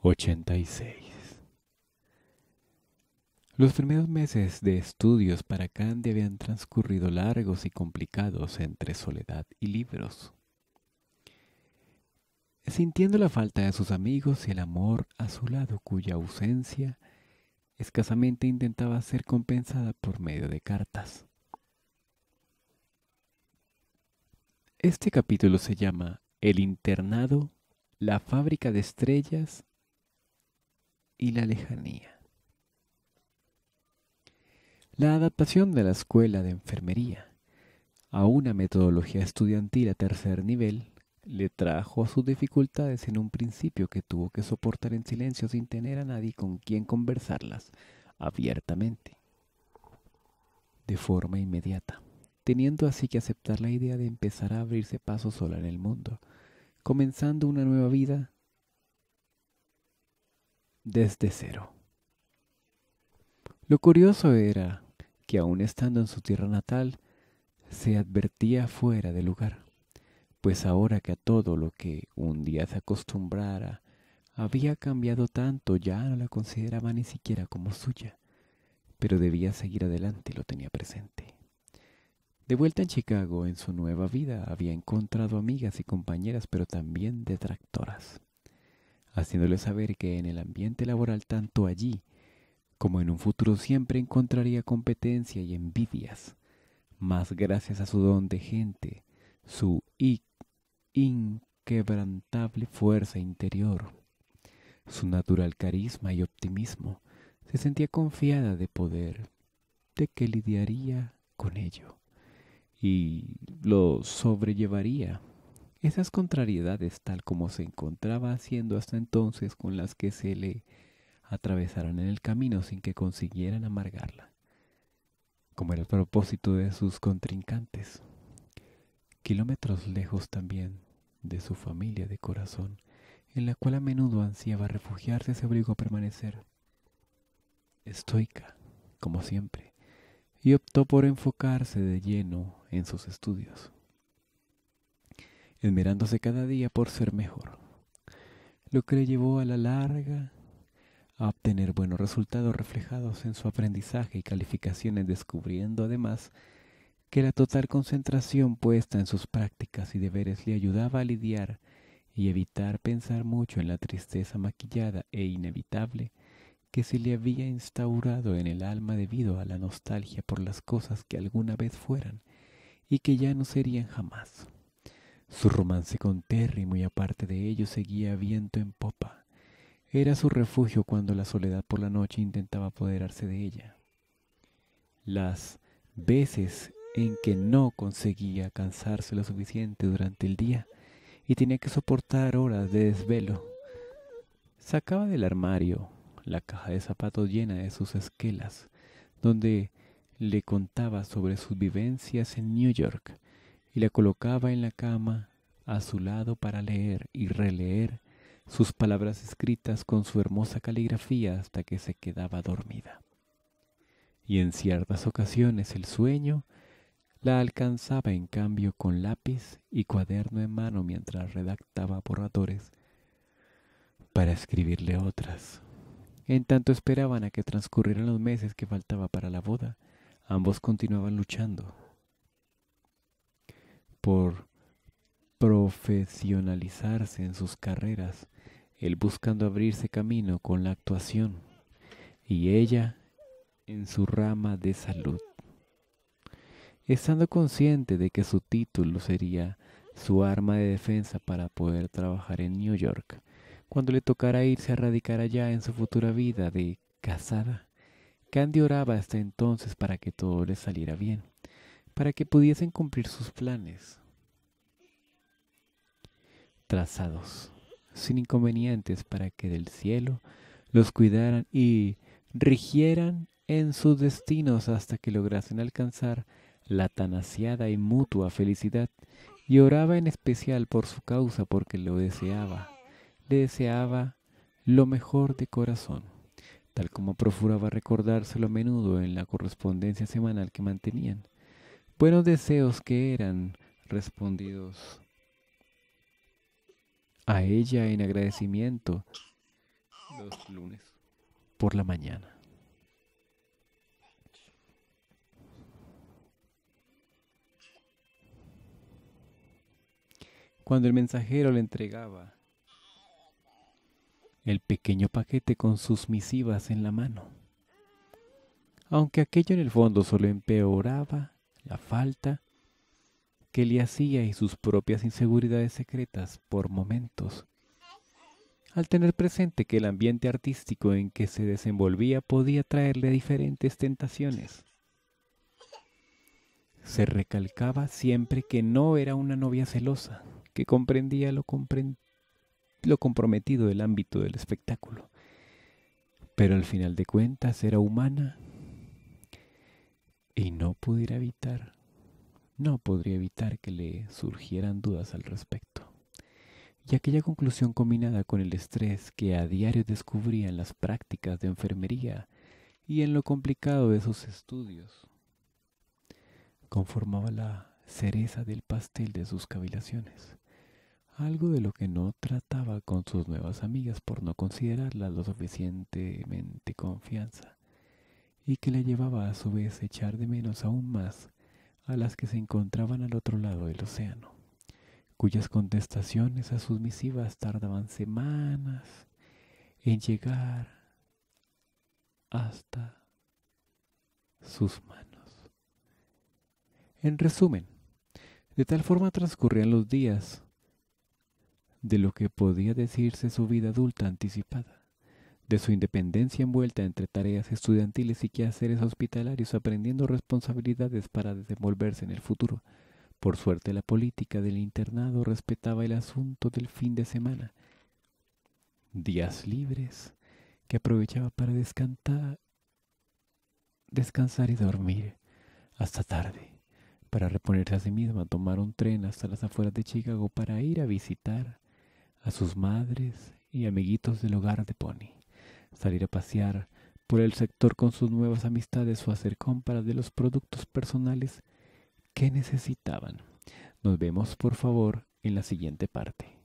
86. Los primeros meses de estudios para Candy habían transcurrido largos y complicados entre soledad y libros. Sintiendo la falta de sus amigos y el amor a su lado cuya ausencia escasamente intentaba ser compensada por medio de cartas. Este capítulo se llama El internado, la fábrica de estrellas y la lejanía. La adaptación de la escuela de enfermería a una metodología estudiantil a tercer nivel le trajo a sus dificultades en un principio que tuvo que soportar en silencio sin tener a nadie con quien conversarlas abiertamente, de forma inmediata, teniendo así que aceptar la idea de empezar a abrirse paso sola en el mundo, comenzando una nueva vida desde cero. Lo curioso era que aun estando en su tierra natal, se advertía fuera de lugar, pues ahora que a todo lo que un día se acostumbrara había cambiado tanto, ya no la consideraba ni siquiera como suya, pero debía seguir adelante y lo tenía presente. De vuelta en Chicago, en su nueva vida, había encontrado amigas y compañeras, pero también detractoras haciéndole saber que en el ambiente laboral tanto allí como en un futuro siempre encontraría competencia y envidias, más gracias a su don de gente, su inquebrantable fuerza interior, su natural carisma y optimismo, se sentía confiada de poder, de que lidiaría con ello y lo sobrellevaría esas contrariedades, tal como se encontraba haciendo hasta entonces, con las que se le atravesaron en el camino sin que consiguieran amargarla, como era el propósito de sus contrincantes. Kilómetros lejos también de su familia de corazón, en la cual a menudo ansiaba refugiarse, se obligó a permanecer estoica, como siempre, y optó por enfocarse de lleno en sus estudios esmerándose cada día por ser mejor, lo que le llevó a la larga a obtener buenos resultados reflejados en su aprendizaje y calificaciones, descubriendo además que la total concentración puesta en sus prácticas y deberes le ayudaba a lidiar y evitar pensar mucho en la tristeza maquillada e inevitable que se le había instaurado en el alma debido a la nostalgia por las cosas que alguna vez fueran y que ya no serían jamás. Su romance con Terry, muy aparte de ello, seguía viento en popa. Era su refugio cuando la soledad por la noche intentaba apoderarse de ella. Las veces en que no conseguía cansarse lo suficiente durante el día y tenía que soportar horas de desvelo, sacaba del armario la caja de zapatos llena de sus esquelas, donde le contaba sobre sus vivencias en New York, y la colocaba en la cama a su lado para leer y releer sus palabras escritas con su hermosa caligrafía hasta que se quedaba dormida. Y en ciertas ocasiones el sueño la alcanzaba en cambio con lápiz y cuaderno en mano mientras redactaba borradores para escribirle otras. En tanto esperaban a que transcurrieran los meses que faltaba para la boda, ambos continuaban luchando, por profesionalizarse en sus carreras, él buscando abrirse camino con la actuación y ella en su rama de salud. Estando consciente de que su título sería su arma de defensa para poder trabajar en New York, cuando le tocara irse a radicar allá en su futura vida de casada, Candy oraba hasta entonces para que todo le saliera bien para que pudiesen cumplir sus planes trazados, sin inconvenientes, para que del cielo los cuidaran y rigieran en sus destinos hasta que lograsen alcanzar la tan ansiada y mutua felicidad. Y oraba en especial por su causa porque lo deseaba, le deseaba lo mejor de corazón, tal como procuraba recordárselo a menudo en la correspondencia semanal que mantenían buenos deseos que eran respondidos a ella en agradecimiento los lunes por la mañana. Cuando el mensajero le entregaba el pequeño paquete con sus misivas en la mano, aunque aquello en el fondo solo empeoraba la falta que le hacía y sus propias inseguridades secretas por momentos. Al tener presente que el ambiente artístico en que se desenvolvía podía traerle diferentes tentaciones, se recalcaba siempre que no era una novia celosa, que comprendía lo, comprometido del ámbito del espectáculo, pero al final de cuentas era humana y no pudiera evitar, no podría evitar que le surgieran dudas al respecto. Y aquella conclusión combinada con el estrés que a diario descubría en las prácticas de enfermería y en lo complicado de sus estudios, conformaba la cereza del pastel de sus cavilaciones, algo de lo que no trataba con sus nuevas amigas por no considerarlas lo suficientemente confianza y que le llevaba a su vez a echar de menos aún más a las que se encontraban al otro lado del océano, cuyas contestaciones a sus misivas tardaban semanas en llegar hasta sus manos. En resumen, de tal forma transcurrían los días de lo que podía decirse su vida adulta anticipada de su independencia envuelta entre tareas estudiantiles y quehaceres hospitalarios, aprendiendo responsabilidades para desenvolverse en el futuro. Por suerte la política del internado respetaba el asunto del fin de semana, días libres que aprovechaba para descansar y dormir hasta tarde. Para reponerse a sí misma, tomar un tren hasta las afueras de Chicago para ir a visitar a sus madres y amiguitos del hogar de Pony salir a pasear por el sector con sus nuevas amistades o hacer compras de los productos personales que necesitaban. Nos vemos por favor en la siguiente parte.